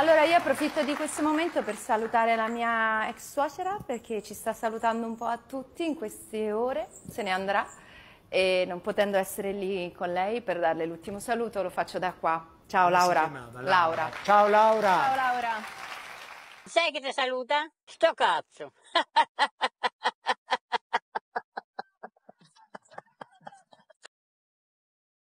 Allora io approfitto di questo momento per salutare la mia ex suocera perché ci sta salutando un po' a tutti in queste ore, se ne andrà e non potendo essere lì con lei per darle l'ultimo saluto lo faccio da qua. Ciao Laura. Chiamava, Laura. Laura. Ciao Laura. Ciao Laura. Sai che ti saluta? Sto cazzo.